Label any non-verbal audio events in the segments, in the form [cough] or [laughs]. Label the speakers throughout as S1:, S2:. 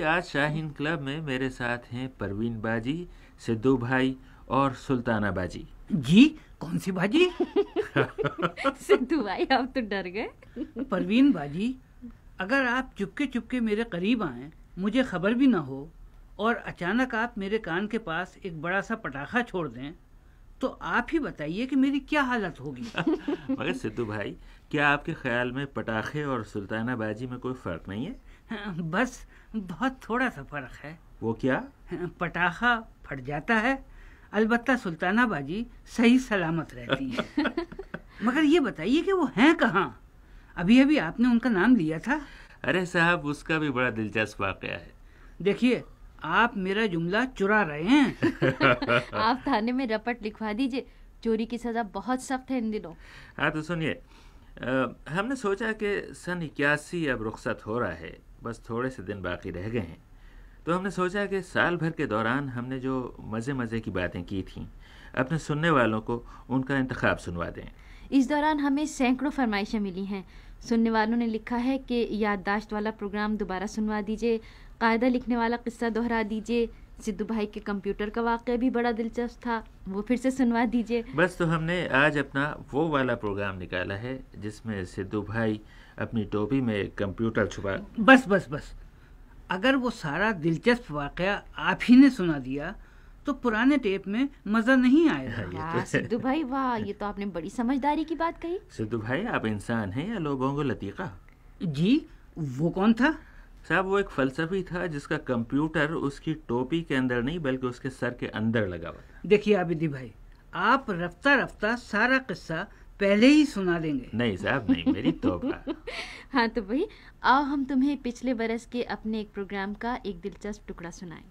S1: भाई आज शाहीन क्लब में मेरे साथ हैं परवीन बाजी सिद्धू भाई और सुल्ताना बाजी जी कौन सी बाजी [laughs]
S2: सिद्धू भाई आप तो डर गए परवीन बाजी अगर आप चुपके चुपके मेरे करीब आए मुझे खबर भी ना हो और अचानक आप मेरे कान के पास एक बड़ा सा पटाखा छोड़ दें तो आप ही बताइए कि मेरी क्या हालत होगी [laughs]
S1: मगर सिद्धू भाई क्या आपके ख्याल में पटाखे और सुल्ताना बाजी में कोई फर्क नहीं है
S2: [laughs] बस बहुत थोड़ा सा फर्क है वो क्या [laughs] पटाखा फट जाता है अलबत्ता सुल्ताना बाजी सही सलामत रहती है [laughs] मगर ये बताइए कि वो हैं कहाँ अभी अभी आपने उनका नाम लिया था
S1: अरे साहब उसका भी बड़ा दिलचस्प वाक है
S2: देखिए आप मेरा जुमला चुरा रहे हैं आप थाने में रपट
S3: लिखवा दीजिए चोरी की सजा बहुत सख्त है इन दिनों
S1: हाँ तो सुनिए हमने सोचा कि सन इक्यासी अब रुख्सत हो रहा है बस थोड़े से दिन बाकी रह गए हैं तो हमने सोचा कि साल भर के दौरान हमने जो मज़े मज़े की बातें की थीं अपने सुनने वालों को उनका इंतखब सुनवा दें
S3: इस दौरान हमें सैकड़ों फरमाइशें मिली हैं सुनने वालों ने लिखा है कि याददाश्त वाला प्रोग्राम दोबारा सुनवा दीजिए कायदा लिखने वाला किस्सा दोहरा दीजिए सिद्धू भाई के कंप्यूटर का वाक़ भी बड़ा दिलचस्प था वो फिर
S2: से सुनवा दीजिए
S1: बस तो हमने आज अपना वो वाला प्रोग्राम निकाला है जिसमें सिद्धू भाई अपनी टोपी में एक कंप्यूटर छुपा
S2: बस बस बस अगर वो सारा दिलचस्प वाक़ आप ही ने सुना दिया तो पुराने टेप में मजा नहीं आएगा
S1: हाँ, तो हाँ, सिद्धू
S3: भाई वाह ये तो आपने बड़ी समझदारी की बात कही
S1: सिद्धू भाई आप इंसान हैं या लोगों को लतीका जी वो कौन था साहब वो एक फलसफी था जिसका कंप्यूटर उसकी टोपी के अंदर नहीं बल्कि उसके सर के अंदर लगा हुआ
S2: देखिए आबिदी भाई आप रफ्ता रफ्ता सारा किस्सा पहले ही सुना देंगे
S1: नहीं साहब नहीं मेरी तोबा [laughs]
S3: हाँ तो भाई आओ हम तुम्हें पिछले बरस के अपने एक प्रोग्राम का एक दिलचस्प टुकड़ा सुनाएं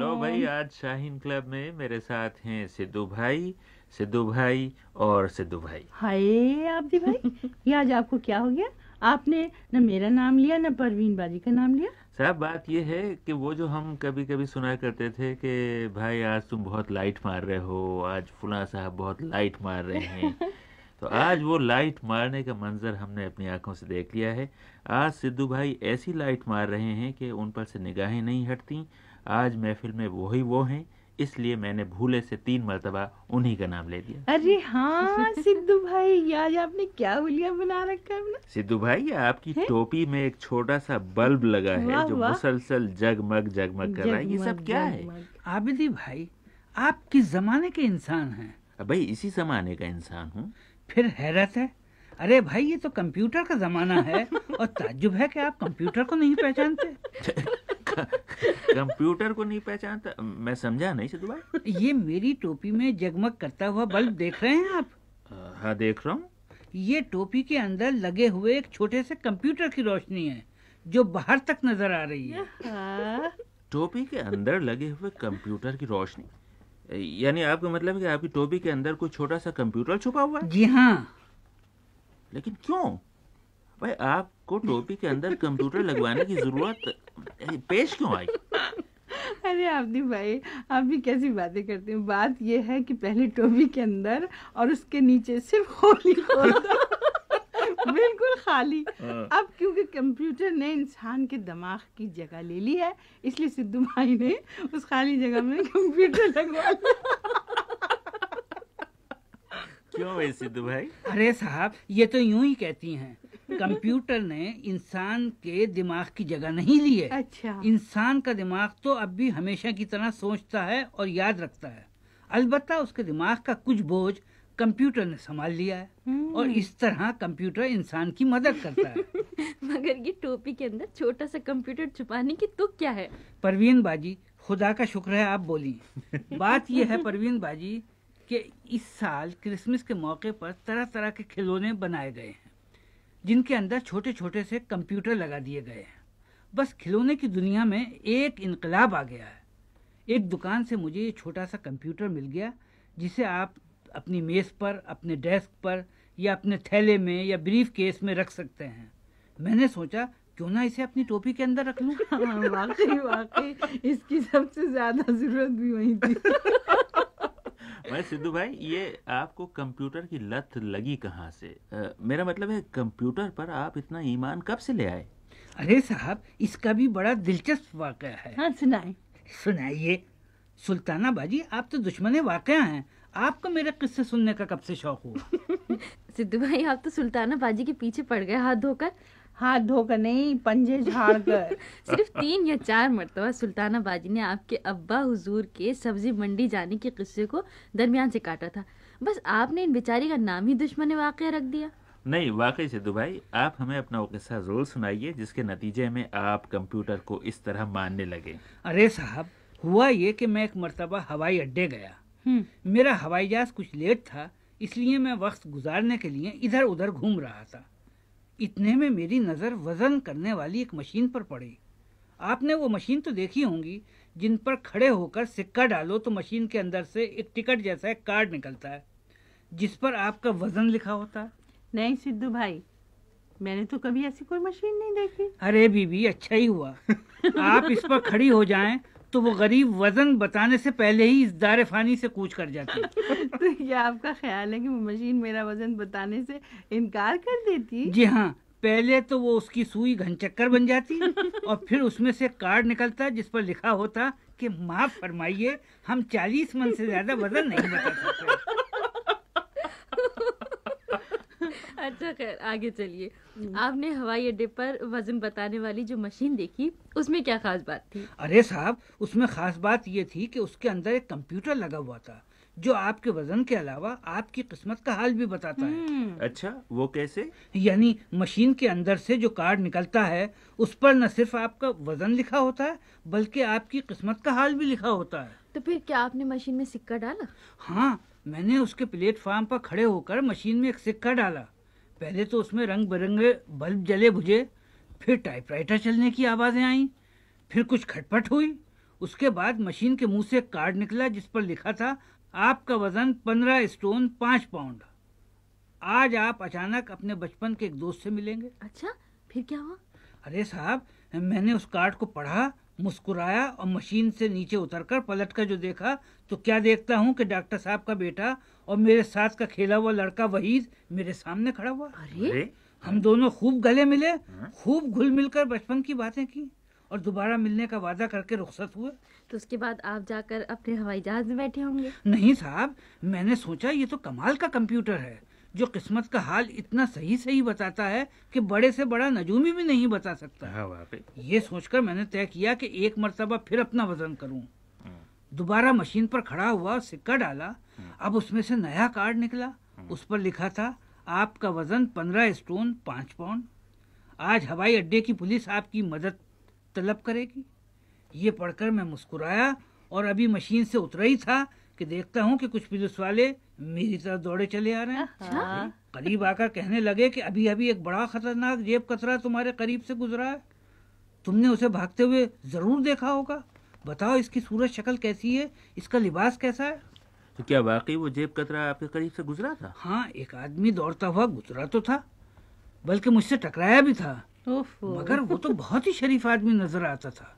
S1: लो भाई आज शाहीन क्लब में मेरे साथ हैं सिद्धू भाई सिद्धू भाई और सिद्धू भाई
S2: हाय आप जी भाई ये आज आपको क्या हो गया आपने न मेरा नाम लिया न परवीन बाजी का नाम लिया
S1: साहब बात यह है कि वो जो हम कभी कभी सुना करते थे कि भाई आज तुम बहुत लाइट मार रहे हो आज फुला साहब बहुत लाइट मार रहे हैं [laughs] तो आज वो लाइट मारने का मंजर हमने अपनी आंखों से देख लिया है आज सिद्धू भाई ऐसी लाइट मार रहे हैं कि उन पर से निगाहें नहीं हटती आज महफिल में वही वो, वो हैं इसलिए मैंने भूले से तीन मरतबा उन्हीं का नाम ले लिया
S2: अरे हाँ सिद्धू भाई आज आपने क्या हुलिया बना रखा है
S1: सिद्धू भाई आपकी है? टोपी में एक छोटा सा बल्ब लगा है जो मुसलसल जगमग जगमग कर रहा है ये सब क्या
S2: है आबिदी भाई आप किस जमाने के इंसान हैं
S1: भाई इसी जमाने का इंसान हूँ
S2: फिर हैरत है अरे भाई ये तो कंप्यूटर का जमाना है और ताज्जुब है कि आप कंप्यूटर को नहीं पहचानते [laughs]
S1: कंप्यूटर को नहीं पहचानता मैं समझा नहीं सिद्धू
S2: भाई ये मेरी टोपी में जगमग करता हुआ बल्ब देख रहे हैं आप
S1: हाँ देख रहा हूँ
S2: ये टोपी के अंदर लगे हुए एक छोटे से कंप्यूटर की रोशनी है जो बाहर तक नजर आ रही है हाँ।
S1: टोपी के अंदर लगे हुए कंप्यूटर की रोशनी यानी आपका मतलब है कि आपकी टोपी के अंदर कोई छोटा सा कंप्यूटर छुपा हुआ है जी हाँ लेकिन क्यों भाई आपको टोपी के अंदर कंप्यूटर लगवाने की जरूरत पेश क्यों आई
S2: अरे आपदी भाई आप भी कैसी बातें करते हैं बात यह है कि पहले टोपी के अंदर और उसके नीचे सिर्फ होली [laughs] बिल्कुल खाली हाँ। अब क्योंकि कंप्यूटर ने इंसान के दिमाग की जगह ले ली है इसलिए सिद्धू भाई ने उस खाली जगह में
S1: कंप्यूटर लगवा क्यों सिद्धू भाई
S2: अरे साहब ये तो यूं ही कहती हैं कंप्यूटर ने इंसान के दिमाग की जगह नहीं ली है अच्छा इंसान का दिमाग तो अब भी हमेशा की तरह सोचता है और याद रखता है अलबत्ता उसके दिमाग का कुछ बोझ कंप्यूटर ने संभाल लिया है
S3: हम्म। और इस
S2: तरह कंप्यूटर इंसान की मदद करता है
S3: [laughs] मगर ये टोपी के अंदर छोटा सा कंप्यूटर छुपाने की तुक क्या है
S2: परवीन बाजी खुदा का शुक्र है आप बोली [laughs] बात यह है परवीन बाजी कि इस साल क्रिसमस के मौके पर तरह तरह के खिलौने बनाए गए हैं जिनके अंदर छोटे छोटे से कंप्यूटर लगा दिए गए हैं बस खिलौने की दुनिया में एक इनकलाब आ गया है एक दुकान से मुझे ये छोटा सा कंप्यूटर मिल गया जिसे आप अपनी मेज़ पर अपने डेस्क पर या अपने थैले में या ब्रीफ केस में रख सकते हैं मैंने सोचा क्यों ना इसे अपनी टोपी के अंदर रख लूँ [laughs] वाकई वाकई इसकी सबसे ज़्यादा ज़रूरत भी वहीं थी
S1: भाई सिद्धू भाई ये आपको कंप्यूटर की लत लगी कहाँ से आ, मेरा मतलब है कंप्यूटर पर आप इतना ईमान कब से ले आए अरे साहब इसका भी बड़ा दिलचस्प वाक़ है हाँ सुनाए सुनाइए
S2: सुल्ताना बाजी आप तो दुश्मन वाक़ हैं आपको मेरे किस्से सुनने का कब से शौक हुआ
S3: [laughs] सिद्धू भाई आप तो सुल्ताना बाजी के पीछे पड़ गए हाथ धोकर हाथ धोकर नहीं पंजे झाड़ कर [laughs] सिर्फ तीन या चार मरतबा सुल्ताना बाजी ने आपके अब्बा हुजूर के सब्जी मंडी जाने के किस्से को दरमियान से काटा था बस आपने इन बेचारी का नाम ही दुश्मन वाक़ रख दिया
S1: नहीं वाकई सिद्धू भाई आप हमें अपना वो किस्सा ज़रूर सुनाइए जिसके नतीजे में आप कंप्यूटर को इस तरह मानने लगे अरे साहब हुआ ये कि मैं एक
S2: मरतबा हवाई अड्डे गया हम्म। मेरा हवाई जहाज़ कुछ लेट था इसलिए मैं वक्त गुजारने के लिए इधर उधर घूम रहा था इतने में मेरी नज़र वजन करने वाली एक मशीन पर पड़ी आपने वो मशीन तो देखी होंगी जिन पर खड़े होकर सिक्का डालो तो मशीन के अंदर से एक टिकट जैसा एक कार्ड निकलता है जिस पर आपका वजन लिखा होता है नहीं सिद्धू भाई मैंने तो कभी ऐसी कोई मशीन नहीं देखी अरे बीबी अच्छा ही हुआ
S1: [laughs] आप इस पर
S2: खड़ी हो जाएं तो वो गरीब वजन बताने से पहले ही इस दार फानी से कूच कर जाती [laughs] तो ये आपका ख्याल है कि मशीन मेरा वजन बताने से इनकार कर देती जी हाँ पहले तो वो उसकी सुई घनचक्कर बन जाती [laughs] और फिर उसमें से कार्ड निकलता जिस पर लिखा होता कि माफ फरमाइए हम चालीस मन से ज्यादा वजन नहीं बता सकते
S3: अच्छा खैर आगे चलिए हम्म। आपने हवाई अड्डे पर वजन बताने वाली जो मशीन देखी उसमें क्या खास बात थी
S2: अरे साहब उसमें खास बात ये थी कि उसके अंदर एक कंप्यूटर लगा हुआ था जो आपके वजन के अलावा आपकी किस्मत का हाल भी बताता है हम्म। अच्छा वो कैसे यानी मशीन के अंदर से जो कार्ड निकलता है उस पर न सिर्फ आपका वजन लिखा होता है बल्कि आपकी किस्मत का हाल भी लिखा होता है तो
S3: फिर क्या आपने मशीन में सिक्का डाला
S2: हाँ मैंने उसके प्लेटफार्म पर खड़े होकर मशीन में एक सिक्का डाला पहले तो उसमें रंग बिरंगे बल्ब जले बुझे फिर टाइपराइटर चलने की आवाज़ें आईं फिर कुछ खटपट हुई उसके बाद मशीन के मुंह से कार्ड निकला जिस पर लिखा था आपका वजन पंद्रह स्टोन पाँच पाउंड आज आप अचानक अपने बचपन के एक दोस्त से मिलेंगे अच्छा फिर क्या हुआ अरे साहब मैंने उस कार्ड को पढ़ा मुस्कुराया और मशीन से नीचे उतरकर पलटकर जो देखा तो क्या देखता हूँ कि डॉक्टर साहब का बेटा और मेरे साथ का खेला हुआ लड़का वहीद मेरे सामने खड़ा हुआ अरे हम दोनों खूब गले मिले हाँ। खूब घुल मिलकर बचपन की बातें की और दोबारा मिलने का वादा करके रुखसत हुए
S3: तो उसके बाद आप जाकर अपने हवाई जहाज में बैठे होंगे
S2: नहीं साहब मैंने सोचा ये तो कमाल का कंप्यूटर है जो किस्मत का हाल इतना सही सही बताता है कि बड़े से बड़ा नजूमी भी नहीं बता सकता हाँ ये सोचकर मैंने तय किया कि एक मरतबा फिर अपना वजन करूं हाँ। दोबारा मशीन पर खड़ा हुआ सिक्का डाला हाँ। अब उसमें से नया कार्ड निकला हाँ। उस पर लिखा था आपका वजन पंद्रह स्टोन पाँच पाउंड आज हवाई अड्डे की पुलिस आपकी मदद तलब करेगी ये पढ़कर मैं मुस्कुराया और अभी मशीन से उतरा ही था कि देखता हूँ कि कुछ पुलिस वाले मेरी तरफ दौड़े चले आ रहे हैं अच्छा। हाँ। करीब आकर कहने लगे कि अभी अभी एक बड़ा खतरनाक जेब कतरा तुम्हारे करीब से गुजरा है तुमने उसे भागते हुए जरूर देखा होगा बताओ इसकी सूरत शक्ल कैसी है इसका लिबास कैसा है
S1: तो क्या वाकई वो जेब कतरा आपके करीब से गुजरा था
S2: हाँ एक आदमी दौड़ता हुआ गुजरा तो था बल्कि मुझसे टकराया भी था मगर वो तो बहुत ही शरीफ आदमी नजर आता था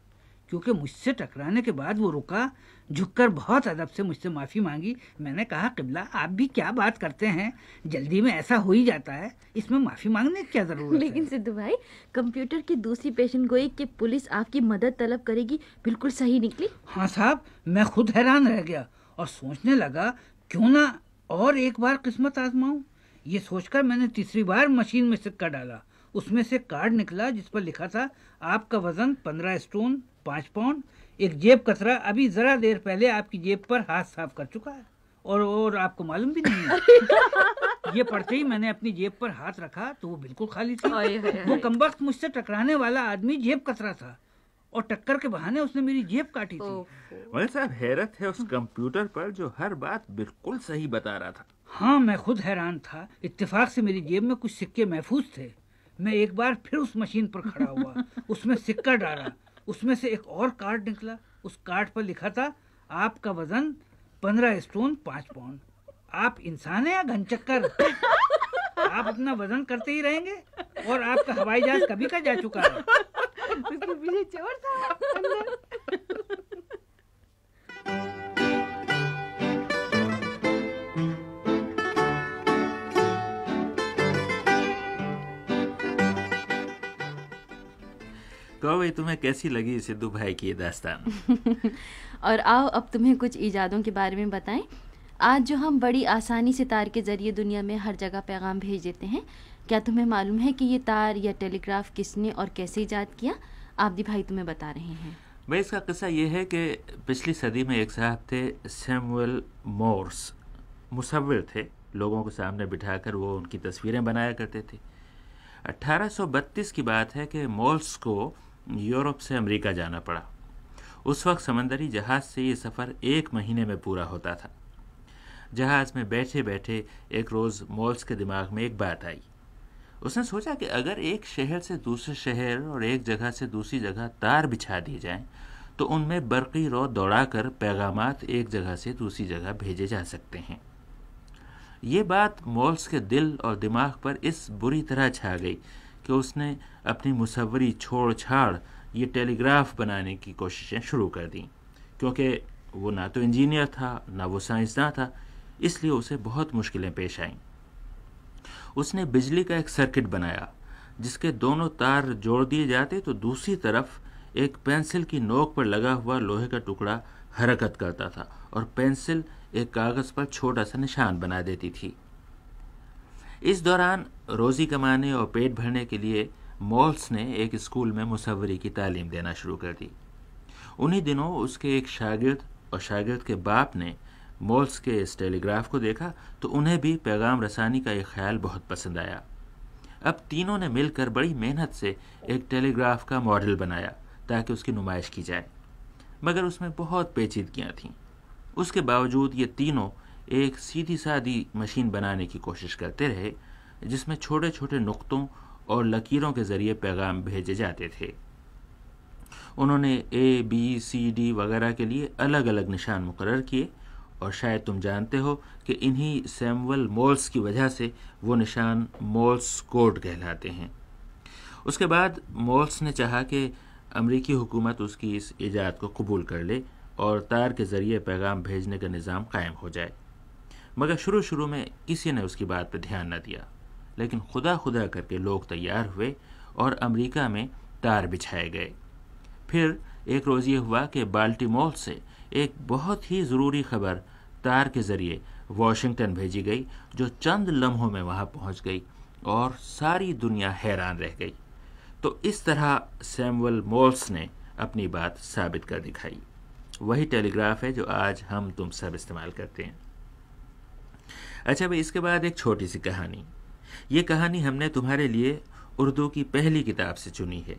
S2: क्योंकि मुझसे टकराने के बाद वो रुका झुककर बहुत अदब से मुझसे माफ़ी मांगी मैंने कहा किबला आप भी क्या बात करते हैं जल्दी में ऐसा हो ही जाता है इसमें माफ़ी मांगने की क्या ज़रूरत लेकिन सिद्धू भाई कंप्यूटर की दूसरी पेशन गोई कि पुलिस आपकी मदद तलब करेगी बिल्कुल सही निकली हाँ साहब मैं खुद हैरान रह गया और सोचने लगा क्यों ना और एक बार किस्मत आजमाऊँ ये सोचकर मैंने तीसरी बार मशीन में सिक्का डाला उसमें से कार्ड निकला जिस पर लिखा था आपका वज़न पंद्रह स्टोन पाँच पाउंड एक जेब कचरा अभी ज़रा देर पहले आपकी जेब पर हाथ साफ कर चुका है और और आपको मालूम भी नहीं है [laughs] ये पढ़ते ही मैंने अपनी जेब पर हाथ रखा तो वो बिल्कुल खाली थी वो कम वक्त मुझसे टकराने वाला आदमी जेब कचरा था और टक्कर के बहाने उसने मेरी जेब काटी थी
S1: वही साहब हैरत है उस कंप्यूटर पर जो हर बात बिल्कुल सही बता रहा था
S2: हाँ मैं खुद हैरान था इत्तेफाक से मेरी जेब में कुछ सिक्के महफूज थे मैं एक बार फिर उस मशीन पर खड़ा हुआ उसमें सिक्का डाला उसमें से एक और कार्ड निकला उस कार्ड पर लिखा था आपका वजन पंद्रह स्टोन पांच पाउंड आप इंसान है या घनचक्कर [laughs] आप अपना वजन करते ही रहेंगे और आपका हवाई जहाज कभी का जा चुका है
S3: चोर था
S1: कहो तो भाई तुम्हें कैसी लगी सिद्धू भाई की ये दास्तान [laughs]
S3: और आओ अब तुम्हें कुछ ईजादों के बारे में बताएं आज जो हम बड़ी आसानी से तार के ज़रिए दुनिया में हर जगह पैगाम भेज देते हैं क्या तुम्हें मालूम है कि ये तार या टेलीग्राफ किसने और कैसे ईजाद किया आपदी भाई तुम्हें बता रहे हैं
S1: भाई इसका किस्सा यह है कि पिछली सदी में एक साहब थे सैमुअल मोर्स मुसविर थे लोगों के सामने बिठाकर वो उनकी तस्वीरें बनाया करते थे 1832 की बात है कि मोर्स को यूरोप से अमेरिका जाना पड़ा उस वक्त समंदरी जहाज़ से ये सफ़र एक महीने में पूरा होता था जहाज़ में बैठे बैठे एक रोज़ मॉल्स के दिमाग में एक बात आई उसने सोचा कि अगर एक शहर से दूसरे शहर और एक जगह से दूसरी जगह तार बिछा दिए जाएं तो उनमें बरकी दौड़ा कर पैगाम एक जगह से दूसरी जगह भेजे जा सकते हैं ये बात मॉल्स के दिल और दिमाग पर इस बुरी तरह छा गई कि उसने अपनी मुसवरी छोड़ छाड़ ये टेलीग्राफ बनाने की कोशिशें शुरू कर दी क्योंकि वो ना तो इंजीनियर था ना वो साइंसदान था इसलिए उसे बहुत मुश्किलें पेश आईं उसने बिजली का एक सर्किट बनाया जिसके दोनों तार जोड़ दिए जाते तो दूसरी तरफ एक पेंसिल की नोक पर लगा हुआ लोहे का टुकड़ा हरकत करता था और पेंसिल एक कागज़ पर छोटा सा निशान बना देती थी इस दौरान रोज़ी कमाने और पेट भरने के लिए मॉल्स ने एक स्कूल में मुसवरी की तालीम देना शुरू कर दी उन्हीं दिनों उसके एक शागिर्द और शागिर्द के बाप ने मॉल्स के इस टेलीग्राफ को देखा तो उन्हें भी पैगाम रसानी का एक ख्याल बहुत पसंद आया अब तीनों ने मिलकर बड़ी मेहनत से एक टेलीग्राफ का मॉडल बनाया ताकि उसकी नुमाइश की जाए मगर उसमें बहुत पेचीदगियाँ थीं उसके बावजूद ये तीनों एक सीधी सादी मशीन बनाने की कोशिश करते रहे जिसमें छोटे छोटे नुक्तों और लकीरों के ज़रिए पैगाम भेजे जाते थे उन्होंने ए बी सी डी वगैरह के लिए अलग अलग निशान मुकर किए और शायद तुम जानते हो कि इन्हीं सैमुअल मोल्स की वजह से वो निशान मोल्स कोड कहलाते हैं उसके बाद मोल्स ने चाहा कि अमरीकी हुकूमत उसकी इस ईजाद को कबूल कर ले और तार के ज़रिए पैगाम भेजने का निज़ाम कायम हो जाए मगर शुरू शुरू में किसी ने उसकी बात पर ध्यान न दिया लेकिन खुदा खुदा करके लोग तैयार हुए और अमेरिका में तार बिछाए गए फिर एक रोज़ ये हुआ कि मॉल से एक बहुत ही ज़रूरी खबर तार के ज़रिए वॉशिंगटन भेजी गई जो चंद लम्हों में वहाँ पहुँच गई और सारी दुनिया हैरान रह गई तो इस तरह सैमुअल मोल्स ने अपनी बात साबित कर दिखाई वही टेलीग्राफ है जो आज हम तुम सब इस्तेमाल करते हैं अच्छा भाई इसके बाद एक छोटी सी कहानी ये कहानी हमने तुम्हारे लिए उर्दू की पहली किताब से चुनी है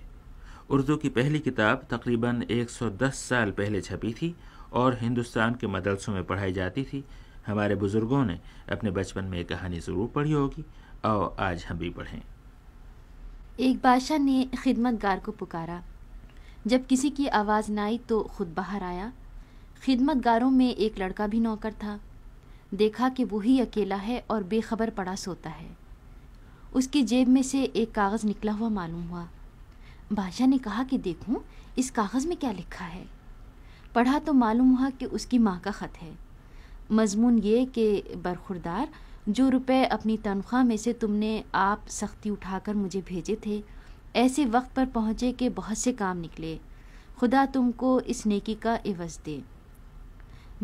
S1: उर्दू की पहली किताब तकरीबन 110 साल पहले छपी थी और हिंदुस्तान के मदरसों में पढ़ाई जाती थी हमारे बुज़ुर्गों ने अपने बचपन में ये कहानी ज़रूर पढ़ी होगी और आज हम भी पढ़ें
S3: एक बादशाह ने खिदमतगार को पुकारा जब किसी की आवाज़ ना आई तो खुद बाहर आया खिदमतगारों में एक लड़का भी नौकर था देखा कि वही अकेला है और बेखबर पड़ा सोता है उसकी जेब में से एक कागज़ निकला हुआ मालूम हुआ बादशाह ने कहा कि देखूं इस कागज़ में क्या लिखा है पढ़ा तो मालूम हुआ कि उसकी माँ का ख़त है मजमून ये कि बरखुरदार जो रुपए अपनी तनख्वाह में से तुमने आप सख्ती उठाकर मुझे भेजे थे ऐसे वक्त पर पहुँचे कि बहुत से काम निकले खुदा तुमको इस नेकी का इवज़ दे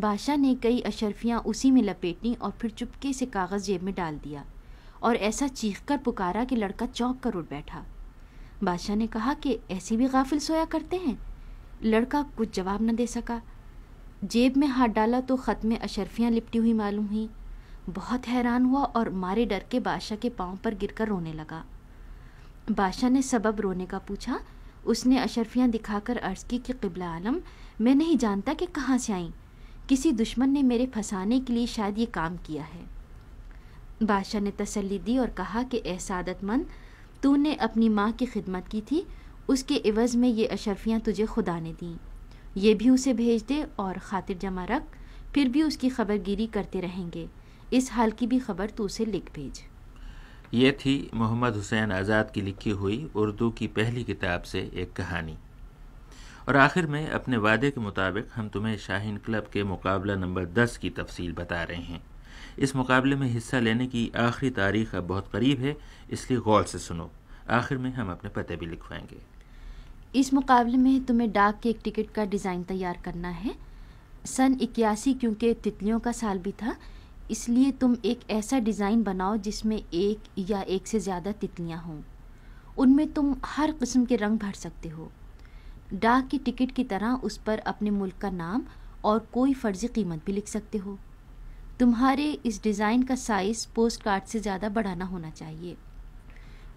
S3: बादशाह ने कई अशरफियाँ उसी में लपेटी और फिर चुपके से कागज़ जेब में डाल दिया और ऐसा चीख कर पुकारा कि लड़का चौंक कर उठ बैठा बादशाह ने कहा कि ऐसे भी गाफिल सोया करते हैं लड़का कुछ जवाब न दे सका जेब में हाथ डाला तो ख़त में अशरफियाँ लिपटी हुई मालूम हुई बहुत हैरान हुआ और मारे डर के बादशाह के पाँव पर कर रोने लगा बादशाह ने सबब रोने का पूछा उसने अशरफियाँ दिखाकर अर्ज़ की कि किबला आलम मैं नहीं जानता कि कहाँ से आईं किसी दुश्मन ने मेरे फंसाने के लिए शायद ये काम किया है बादशाह ने तसल्ली दी और कहा कि एसादतमंद तूने अपनी माँ की खिदमत की थी उसके इवज़ में ये अशरफियाँ तुझे खुदा ने दी ये भी उसे भेज दे और खातिर जमा रख फिर भी उसकी खबरगिरी करते रहेंगे इस हाल की भी खबर तू उसे लिख भेज
S1: ये थी मोहम्मद हुसैन आज़ाद की लिखी हुई उर्दू की पहली किताब से एक कहानी और आखिर में अपने वादे के मुताबिक हम तुम्हें शाहीन क्लब के मुकाबला नंबर दस की तफसील बता रहे हैं इस मुकाबले में हिस्सा लेने की आखिरी तारीख अब बहुत करीब है इसलिए गौर से सुनो आखिर में हम अपने पते भी लिखवाएंगे
S3: इस मुकाबले में तुम्हें डाक के एक टिकट का डिज़ाइन तैयार करना है सन इक्यासी क्योंकि तितलियों का साल भी था इसलिए तुम एक ऐसा डिज़ाइन बनाओ जिसमें एक या एक से ज़्यादा तितलियाँ हों उनमें तुम हर किस्म के रंग भर सकते हो डाक की टिकट की तरह उस पर अपने मुल्क का नाम और कोई फर्जी कीमत भी लिख सकते हो तुम्हारे इस डिज़ाइन का साइज़ पोस्ट कार्ड से ज़्यादा बढ़ाना होना चाहिए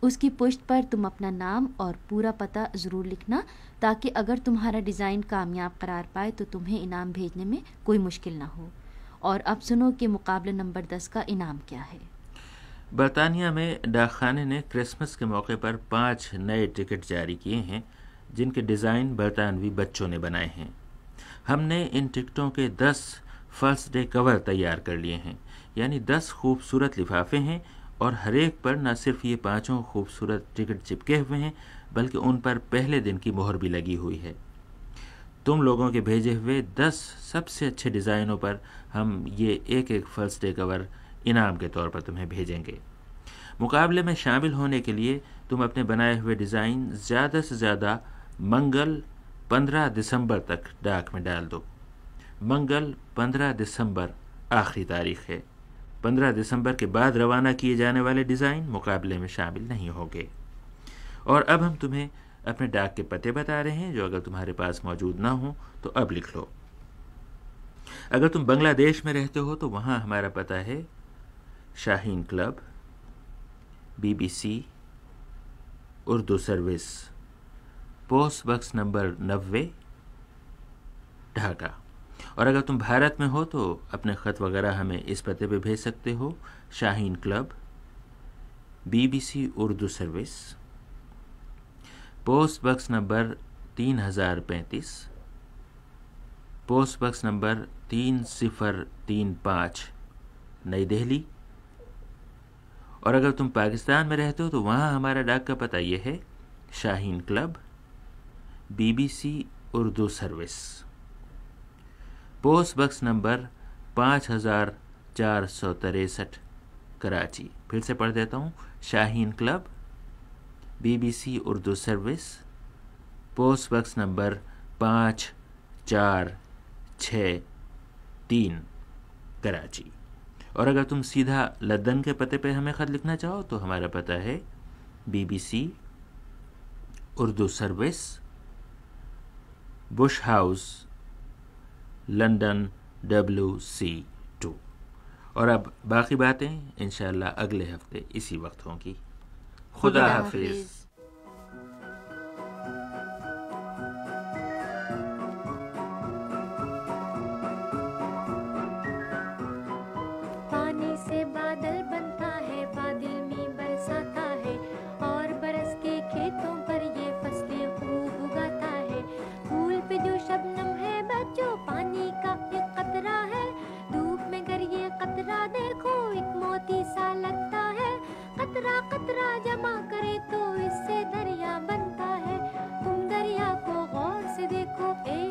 S3: उसकी पुष्ट पर तुम अपना नाम और पूरा पता ज़रूर लिखना ताकि अगर तुम्हारा डिज़ाइन कामयाब करार पाए तो तुम्हें इनाम भेजने में कोई मुश्किल ना हो और अब सुनो कि मुकाबला नंबर दस का इनाम क्या है
S1: बरतानिया में डाकखाने ने क्रिसमस के मौके पर पाँच नए टिकट जारी किए हैं जिनके डिज़ाइन बरतानवी बच्चों ने बनाए हैं हमने इन टिकटों के दस फर्स्ट डे कवर तैयार कर लिए हैं यानी दस खूबसूरत लिफाफे हैं और हरेक पर न सिर्फ ये पांचों खूबसूरत टिकट चिपके हुए हैं बल्कि उन पर पहले दिन की मोहर भी लगी हुई है तुम लोगों के भेजे हुए दस सबसे अच्छे डिज़ाइनों पर हम ये एक एक फर्स्ट डे कवर इनाम के तौर पर तुम्हें भेजेंगे मुकाबले में शामिल होने के लिए तुम अपने बनाए हुए डिज़ाइन ज़्यादा से ज़्यादा मंगल 15 दिसंबर तक डाक में डाल दो मंगल 15 दिसंबर आखिरी तारीख है 15 दिसंबर के बाद रवाना किए जाने वाले डिज़ाइन मुकाबले में शामिल नहीं होंगे और अब हम तुम्हें अपने डाक के पते बता रहे हैं जो अगर तुम्हारे पास मौजूद ना हो तो अब लिख लो अगर तुम बांग्लादेश में रहते हो तो वहाँ हमारा पता है Shaheen club BBC Urdu service post box number नब्बे ढाका और अगर तुम भारत में हो तो अपने ख़त वगैरह हमें इस पते पे भेज सकते हो Shaheen club BBC Urdu service post box number तीन हज़ार पैंतीस पोस्ट बक्स नंबर तीन सिफर तीन पाँच नई दिल्ली और अगर तुम पाकिस्तान में रहते हो तो वहाँ हमारा डाक का पता ये है Shaheen club BBC Urdu service post box number पाँच हज़ार चार सौ तिरसठ कराची फिर से पढ़ देता हूँ Shaheen club BBC Urdu service post box number पाँच चार छ तीन कराची और अगर तुम सीधा लद्दन के पते पे हमें ख़त लिखना चाहो तो हमारा पता है BBC Urdu service Bush House London W C two और अब बाकी बातें इंशाल्लाह अगले हफ्ते इसी वक्त होंगी खुदा हाफिज़
S4: से बादल बनता मोती सा लगता है कतरा कतरा जमा करे तो इससे दरिया बनता है तुम दरिया को गौर से देखो एक